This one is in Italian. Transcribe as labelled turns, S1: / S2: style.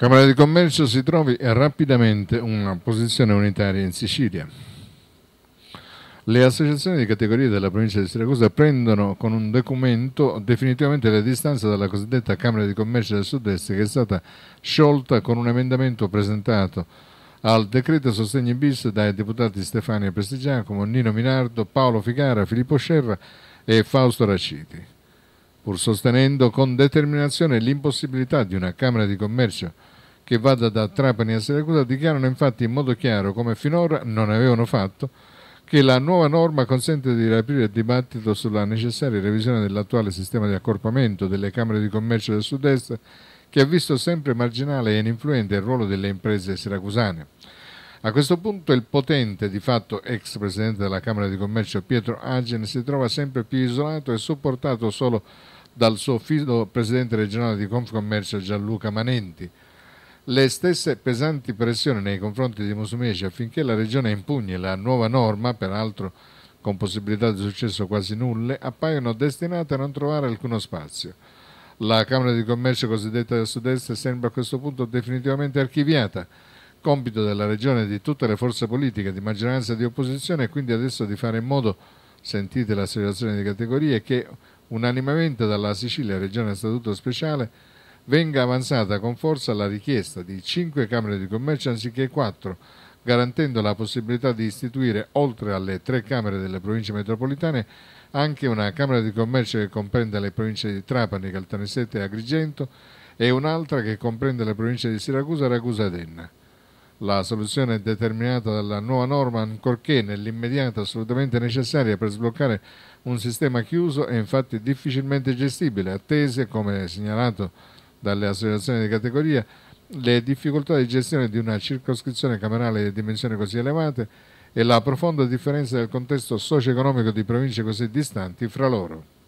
S1: Camera di Commercio si trovi rapidamente una posizione unitaria in Sicilia. Le associazioni di categoria della provincia di Siracusa prendono con un documento definitivamente le distanze dalla cosiddetta Camera di Commercio del Sud-Est che è stata sciolta con un emendamento presentato al decreto sostegno bis dai deputati Stefania Prestigiacomo, Nino Minardo, Paolo Figara, Filippo Scerra e Fausto Raciti pur sostenendo con determinazione l'impossibilità di una Camera di Commercio che vada da Trapani a Siracusa, dichiarano infatti in modo chiaro, come finora non avevano fatto, che la nuova norma consente di riaprire il dibattito sulla necessaria revisione dell'attuale sistema di accorpamento delle Camere di Commercio del Sud-Est, che ha visto sempre marginale e ininfluente il ruolo delle imprese siracusane. A questo punto il potente, di fatto ex presidente della Camera di Commercio Pietro Agen, si trova sempre più isolato e sopportato solo dal suo figlio presidente regionale di Confcommercio Gianluca Manenti. Le stesse pesanti pressioni nei confronti di Musumeci affinché la regione impugni la nuova norma, peraltro con possibilità di successo quasi nulle, appaiono destinate a non trovare alcuno spazio. La Camera di Commercio cosiddetta del Sud-Est sembra a questo punto definitivamente archiviata. Compito della Regione e di tutte le forze politiche di maggioranza e di opposizione è quindi adesso di fare in modo, sentite la situazione di categorie, che unanimemente dalla Sicilia Regione Statuto Speciale, venga avanzata con forza la richiesta di cinque Camere di Commercio anziché quattro, garantendo la possibilità di istituire, oltre alle tre Camere delle province metropolitane, anche una Camera di Commercio che comprende le province di Trapani, Caltanissette e Agrigento e un'altra che comprende le province di Siracusa, Ragusa ed Enna. La soluzione è determinata dalla nuova norma, ancorché nell'immediato assolutamente necessaria per sbloccare un sistema chiuso e infatti difficilmente gestibile, attese, come segnalato dalle associazioni di categoria, le difficoltà di gestione di una circoscrizione camerale di dimensioni così elevate e la profonda differenza del contesto socio-economico di province così distanti fra loro.